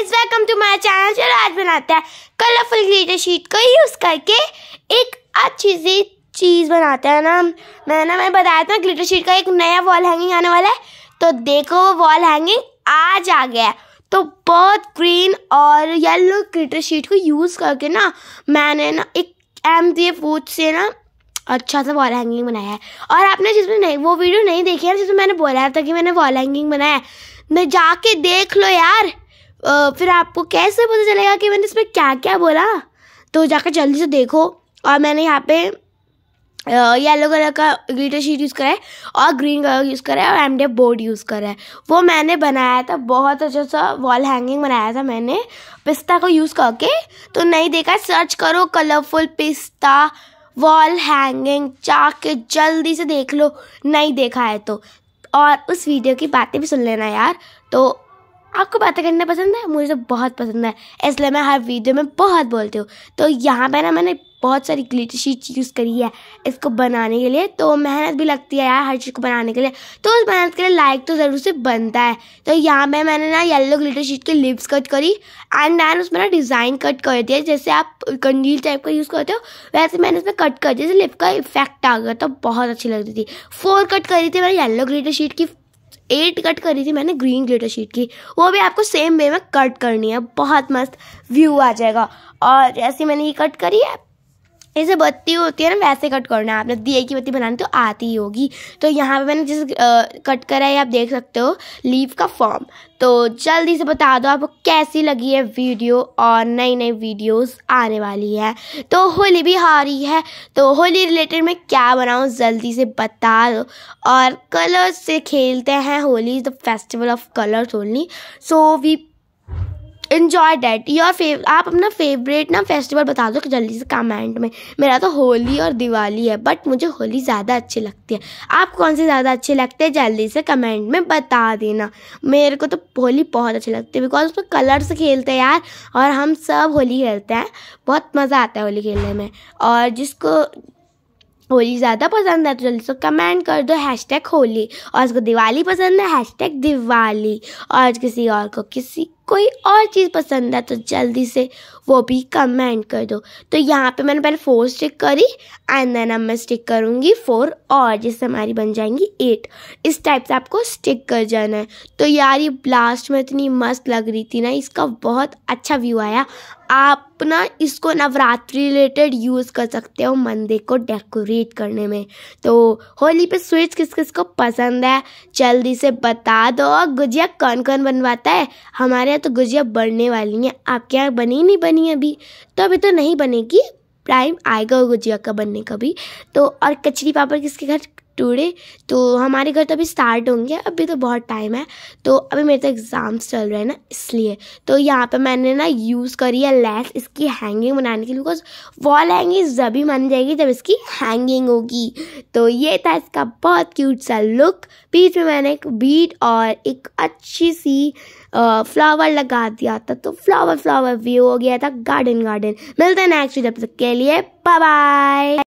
guys welcome to my channel चलो आज बनाते हैं कलरफुल ग्लिटर शीट को यूज़ करके एक अच्छी सी चीज़ बनाते हैं ना मैं ना मैं बताया था ग्लिटर शीट का एक नया वॉल हैंगिंग आने वाला है तो देखो वो वॉल हैंगिंग आज आ गया है तो बहुत ग्रीन और येलो ग्लिटर शीट को यूज़ करके ना मैंने ना एक एम डी फूड से ना अच्छा सा वॉल हैंगिंग बनाया है और आपने जिसमें नहीं वो वीडियो नहीं देखी है जिसमें मैंने बोला था कि मैंने वॉल हैंगिंग बनाया है मैं जाके देख लो यार फिर आपको कैसे पता चलेगा कि मैंने इसमें क्या क्या बोला तो जाकर जल्दी से देखो और मैंने यहाँ पे येलो कलर का ग्रीटर शीट यूज़ करा है और ग्रीन कलर यूज़ करा है और एम बोर्ड यूज़ करा है वो मैंने बनाया था बहुत अच्छा सा वॉल हैंगिंग बनाया था मैंने पिस्ता को यूज़ करके तो नहीं देखा सर्च करो कलरफुल पिस्ता वॉल हैंगिंग के जल्दी से देख लो नहीं देखा है तो और उस वीडियो की बातें भी सुन लेना यार तो आपको बातें करना पसंद है मुझे तो बहुत पसंद है इसलिए मैं हर वीडियो में बहुत बोलती हूँ तो यहाँ पे ना मैंने बहुत सारी ग्लिटर शीट यूज़ करी है इसको बनाने के लिए तो मेहनत भी लगती है यार हर चीज़ को बनाने के लिए तो उस मेहनत के लिए लाइक तो ज़रूर से बनता है तो यहाँ पे मैंने ना येलो ग्लिटर शीट के लिप्स कट करी एंड एंड उसमें ना डिज़ाइन कट कर दिया जैसे आप कंडील टाइप का यूज़ करते हो वैसे मैंने उसमें कट कर दिया जैसे लिप का इफेक्ट आ गया तो बहुत अच्छी लगती थी फोर कट करी थी मैंने येलो ग्लिटर शीट की एट कट करी थी मैंने ग्रीन ग्लिटर शीट की वो भी आपको सेम वे में कट करनी है बहुत मस्त व्यू आ जाएगा और जैसे मैंने ये कट करी है ऐसे बत्ती होती है ना वैसे कट करना है आपने दिए की बत्ती बनानी तो आती ही होगी तो यहाँ पे मैंने जिस कट करा है आप देख सकते हो लीव का फॉर्म तो जल्दी से बता दो आपको कैसी लगी है वीडियो और नई नई वीडियोस आने वाली है तो होली भी आ रही है तो होली रिलेटेड मैं क्या बनाऊँ जल्दी से बता दो और कलर्स से खेलते हैं Holi is the festival of colours only so we enjoy that your fav आप अपना फेवरेट ना फेस्टिवल बता दो जल्दी से कमेंट में मेरा तो होली और दिवाली है बट मुझे होली ज़्यादा अच्छी लगती है आप कौन से ज़्यादा अच्छे लगते हैं जल्दी से कमेंट में बता देना मेरे को तो होली बहुत अच्छी लगती है बिकॉज उसमें कलर्स खेलते हैं यार और हम सब होली खेलते हैं बहुत मज़ा आता है होली खेलने में और जिसको होली ज़्यादा पसंद है तो जल्दी से कमेंट कर दो हैश टैग होली और जिसको दिवाली पसंद है हैश टैग दिवाली और किसी और को किसी कोई और चीज़ पसंद है तो जल्दी से वो भी कमेंट कर दो तो यहाँ पे मैंने पहले फोर स्टिक करी एंड देन अब मैं स्टिक करूँगी फोर और जिससे हमारी बन जाएंगी एट इस टाइप से आपको स्टिक कर जाना है तो यार ये ब्लास्ट में इतनी मस्त लग रही थी ना इसका बहुत अच्छा व्यू आया आप ना इसको नवरात्रि रिलेटेड यूज़ कर सकते हो मंदिर को डेकोरेट करने में तो होली पे स्वीट्स किस किस को पसंद है जल्दी से बता दो और गुजिया कौन कौन बनवाता है हमारे तो गुजिया बढ़ने वाली हैं आपके यहाँ बनी नहीं बनी अभी तो अभी तो नहीं बनेगी टाइम आएगा गुजिया का बनने का भी तो और कचरी पापड़ किसके घर टुडे तो हमारे घर तो अभी स्टार्ट होंगे अभी तो बहुत टाइम है तो अभी मेरे तो एग्ज़ाम्स चल रहे हैं ना इसलिए तो यहाँ पे मैंने ना यूज़ करी है लेस इसकी हैंगिंग बनाने के लिए बिकॉज वॉल हैंगिंग जब ही बन जाएगी जब इसकी हैंगिंग होगी तो ये था इसका बहुत क्यूट सा लुक बीच में मैंने एक बीट और एक अच्छी सी फ्लावर लगा दिया था तो फ्लावर फ्लावर व्यू हो गया था गार्डन गार्डन मिलते हैं नेक्स्ट वीडियो तक के लिए बाय बाय